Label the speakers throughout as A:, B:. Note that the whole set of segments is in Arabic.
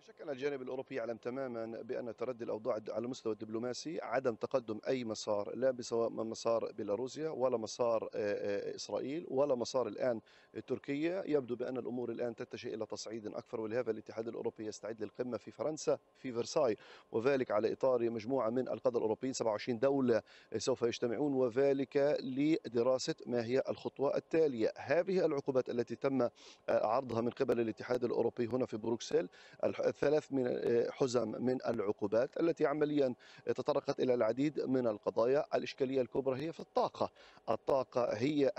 A: لا شك ان الجانب الاوروبي يعلم تماما بان تردي الاوضاع على المستوى الدبلوماسي عدم تقدم اي مسار لا سواء مسار بيلاروسيا ولا مسار آه، آه، اسرائيل ولا مسار الان تركيا يبدو بان الامور الان تتجه الى تصعيد اكثر ولهذا الاتحاد الاوروبي يستعد للقمه في فرنسا في فرساي وذلك على اطار مجموعه من القاده الاوروبيين 27 دوله سوف يجتمعون وذلك لدراسه ما هي الخطوه التاليه هذه العقوبات التي تم آه، عرضها من قبل الاتحاد الاوروبي هنا في بروكسل ثلاث من آه، حزم من العقوبات التي عمليا تطرقت الى العديد من القضايا، الاشكاليه الكبرى هي في الطاقه، الطاقه هي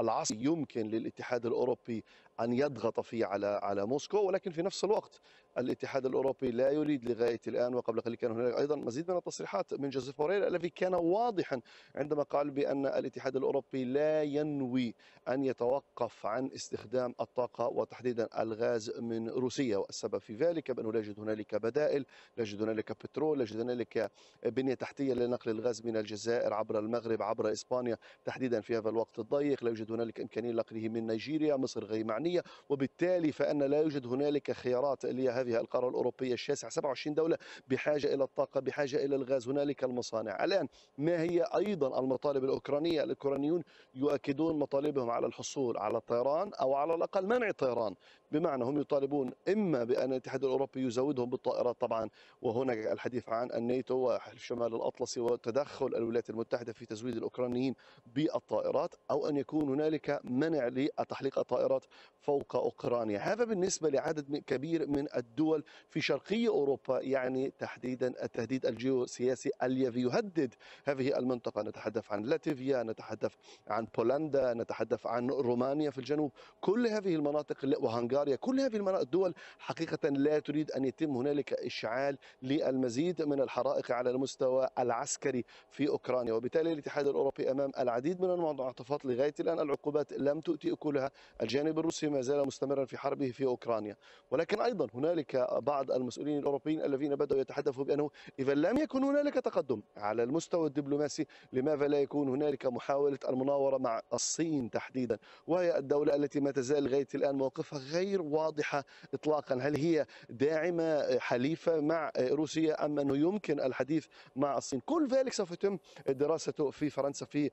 A: العصر يمكن للاتحاد الاوروبي ان يضغط فيه على على موسكو ولكن في نفس الوقت الاتحاد الاوروبي لا يريد لغايه الان وقبل قليل كان هناك ايضا مزيد من التصريحات من جوزيف بوريل الذي كان واضحا عندما قال بان الاتحاد الاوروبي لا ينوي ان يتوقف عن استخدام الطاقه وتحديدا الغاز من روسيا والسبب سبب في ذلك بأنه لا يوجد هنالك بدائل لا يوجد هنالك بترول لا يوجد هنالك بنية تحتية لنقل الغاز من الجزائر عبر المغرب عبر إسبانيا تحديدا في هذا الوقت الضيق لا يوجد هنالك إمكانية لنقله من نيجيريا مصر غير معنية وبالتالي فأن لا يوجد هنالك خيارات لهذه القارة الأوروبية الشاسعة 27 دولة بحاجة إلى الطاقة بحاجة إلى الغاز هنالك المصانع الآن ما هي أيضا المطالب الأوكرانية الأوكرانيون يؤكدون مطالبهم على الحصول على الطيران أو على الأقل منع الطيران بمعنى هم يطالبون إما أن الاتحاد الأوروبي يزودهم بالطائرات طبعا وهناك الحديث عن الناتو وحلف شمال الأطلسي وتدخل الولايات المتحدة في تزويد الأوكرانيين بالطائرات أو أن يكون هنالك منع لتحليق الطائرات فوق أوكرانيا هذا بالنسبة لعدد كبير من الدول في شرقي أوروبا يعني تحديدا التهديد الجيوسياسي الذي يهدد هذه المنطقة نتحدث عن لاتفيا نتحدث عن بولندا نتحدث عن رومانيا في الجنوب كل هذه المناطق وهنغاريا كل هذه الدول حقيقة حقيقة لا تريد أن يتم هنالك إشعال للمزيد من الحرائق على المستوى العسكري في أوكرانيا وبالتالي الاتحاد الأوروبي أمام العديد من المنعطفات لغاية الآن العقوبات لم تؤتي أكلها الجانب الروسي ما زال مستمرا في حربه في أوكرانيا ولكن أيضا هنالك بعض المسؤولين الأوروبيين الذين بدأوا يتحدثوا بأنه إذا لم يكن هنالك تقدم على المستوى الدبلوماسي لماذا لا يكون هنالك محاولة المناورة مع الصين تحديدا وهي الدولة التي ما تزال لغاية الآن موقفها غير واضحة إطلاقا هل هي داعمه حليفه مع روسيا ام انه يمكن الحديث مع الصين كل ذلك سوف يتم دراسته في فرنسا في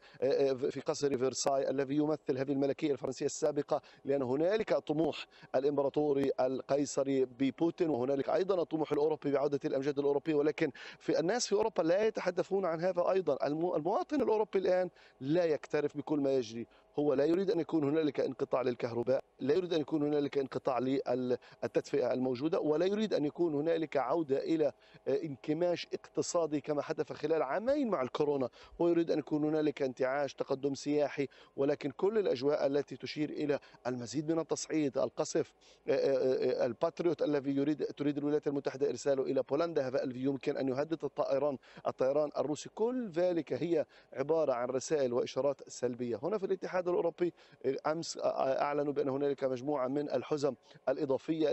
A: في قصر فرساي الذي يمثل هذه الملكيه الفرنسيه السابقه لان هنالك طموح الامبراطوري القيصري ببوتين وهنالك ايضا الطموح الاوروبي بعوده الامجاد الاوروبيه ولكن في الناس في اوروبا لا يتحدثون عن هذا ايضا المواطن الاوروبي الان لا يكترث بكل ما يجري هو لا يريد أن يكون هنالك انقطاع للكهرباء لا يريد أن يكون هنالك انقطاع للتدفئة الموجودة ولا يريد أن يكون هنالك عودة إلى انكماش اقتصادي كما حدث خلال عامين مع الكورونا هو يريد أن يكون هنالك انتعاش تقدم سياحي ولكن كل الأجواء التي تشير إلى المزيد من التصعيد القصف آه، آه، آه، الباتريوت الذي يريد تريد الولايات المتحدة إرساله إلى بولندا هذا الذي يمكن أن يهدد الطيران الطيران الروسي كل ذلك هي عبارة عن رسائل وإشارات سلبية هنا في الاتحاد الاتحاد الاوروبي إيه، امس اعلنوا بان هنالك مجموعه من الحزم الاضافيه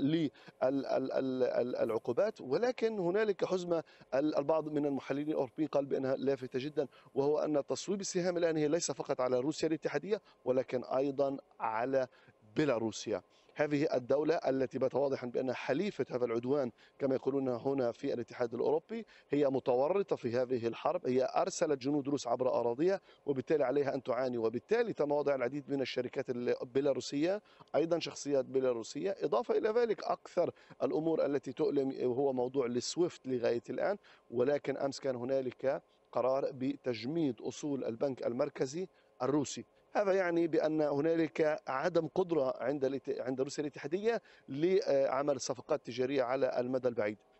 A: للعقوبات ولكن هنالك حزمه البعض من المحللين الاوروبيين قال بانها لافته جدا وهو ان تصويب السهام الان هي ليس فقط على روسيا الاتحاديه ولكن ايضا على بيلاروسيا هذه الدولة التي بات واضحا بأنها حليفة هذا العدوان كما يقولون هنا في الاتحاد الأوروبي هي متورطة في هذه الحرب هي أرسلت جنود روس عبر أراضيها وبالتالي عليها أن تعاني وبالتالي تم وضع العديد من الشركات البيلاروسية أيضا شخصيات بيلاروسية إضافة إلى ذلك أكثر الأمور التي تؤلم هو موضوع للسويفت لغاية الآن ولكن أمس كان هنالك قرار بتجميد أصول البنك المركزي الروسي هذا يعني بأن هنالك عدم قدرة عند عند روسيا الاتحادية لعمل صفقات تجارية على المدى البعيد